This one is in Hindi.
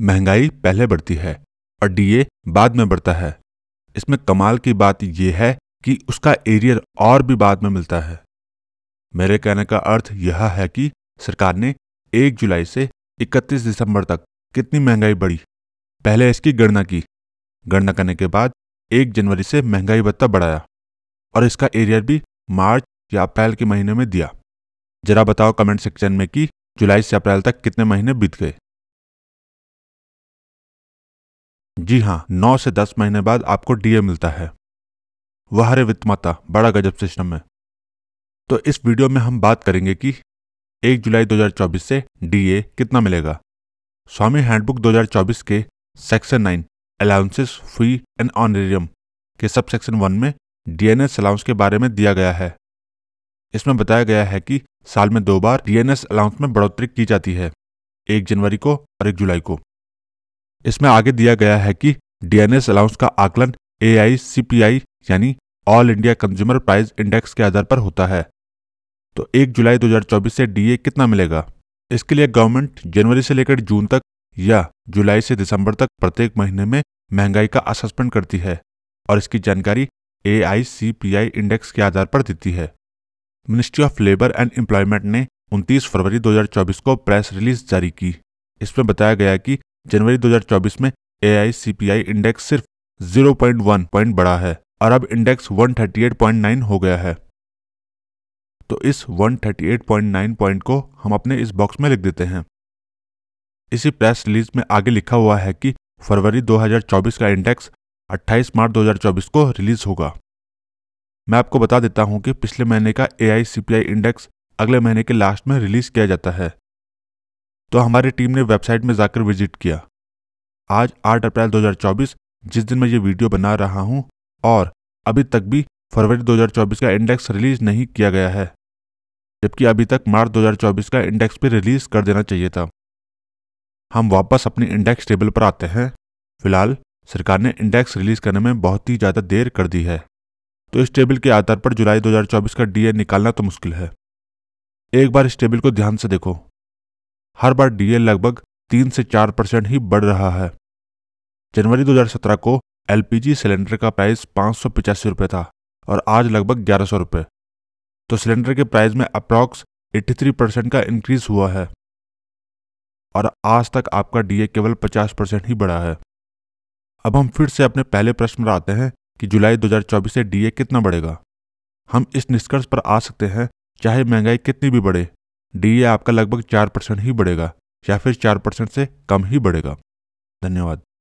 महंगाई पहले बढ़ती है और डीए बाद में बढ़ता है इसमें कमाल की बात यह है कि उसका एरियर और भी बाद में मिलता है मेरे कहने का अर्थ यह है कि सरकार ने 1 जुलाई से 31 दिसंबर तक कितनी महंगाई बढ़ी पहले इसकी गणना की गणना करने के बाद 1 जनवरी से महंगाई भत्ता बढ़ाया और इसका एरियर भी मार्च या अप्रैल के महीने में दिया जरा बताओ कमेंट सेक्शन में कि जुलाई से अप्रैल तक कितने महीने बीत गए जी हाँ नौ से दस महीने बाद आपको डीए मिलता है वह वित्त माता बड़ा गजब सिस्टम है तो इस वीडियो में हम बात करेंगे कि 1 जुलाई 2024 से डीए कितना मिलेगा स्वामी हैंडबुक 2024 के section 9 allowances fee and honorarium के सब सेक्शन वन में डीएनएस अलाउंस के बारे में दिया गया है इसमें बताया गया है कि साल में दो बार डीएनएस अलाउंस में बढ़ोतरी की जाती है एक जनवरी को और एक जुलाई को इसमें आगे दिया गया है कि डीएनएस अलाउंस का आकलन ए यानी all India consumer price index के आधार पर होता है तो 1 जुलाई 2024 से डीए कितना मिलेगा इसके लिए गवर्नमेंट जनवरी से लेकर जून तक या जुलाई से दिसंबर तक प्रत्येक महीने में महंगाई का असेसमेंट करती है और इसकी जानकारी ए इंडेक्स के आधार पर देती है ministry of labour and employment ने 29 फरवरी 2024 को प्रेस रिलीज जारी की इसमें बताया गया कि जनवरी 2024 में आई इंडेक्स सिर्फ 0.1 पॉइंट बढ़ा है और अब इंडेक्स 138.9 हो गया है तो इस 138.9 पॉइंट को हम अपने इस बॉक्स में लिख देते हैं इसी प्रेस रिलीज में आगे लिखा हुआ है कि फरवरी 2024 का इंडेक्स 28 मार्च 2024 को रिलीज होगा मैं आपको बता देता हूं कि पिछले महीने का ए इंडेक्स अगले महीने के लास्ट में रिलीज किया जाता है तो हमारी टीम ने वेबसाइट में जाकर विजिट किया आज 8 अप्रैल 2024 जिस दिन मैं ये वीडियो बना रहा हूँ और अभी तक भी फरवरी 2024 का इंडेक्स रिलीज नहीं किया गया है जबकि अभी तक मार्च 2024 का इंडेक्स भी रिलीज कर देना चाहिए था हम वापस अपनी इंडेक्स टेबल पर आते हैं फिलहाल सरकार ने इंडेक्स रिलीज करने में बहुत ही ज़्यादा देर कर दी है तो इस टेबल के आधार पर जुलाई 2024 का डीए निकालना तो मुश्किल है एक बार इस टेबल को ध्यान से देखो हर बार डीए लगभग तीन से चार परसेंट ही बढ़ रहा है जनवरी 2017 को एलपीजी सिलेंडर का प्राइस पाँच सौ पिचासी रुपये था और आज लगभग ग्यारह सौ रुपये तो सिलेंडर के प्राइस में अप्रॉक्स 83 परसेंट का इंक्रीज हुआ है और आज तक आपका डीए केवल 50 परसेंट ही बढ़ा है अब हम फिर से अपने पहले प्रश्न पर आते हैं कि जुलाई 2024 से डीए कितना बढ़ेगा हम इस निष्कर्ष पर आ सकते हैं चाहे महंगाई कितनी भी बढ़े डी आपका लगभग चार परसेंट ही बढ़ेगा या फिर चार परसेंट से कम ही बढ़ेगा धन्यवाद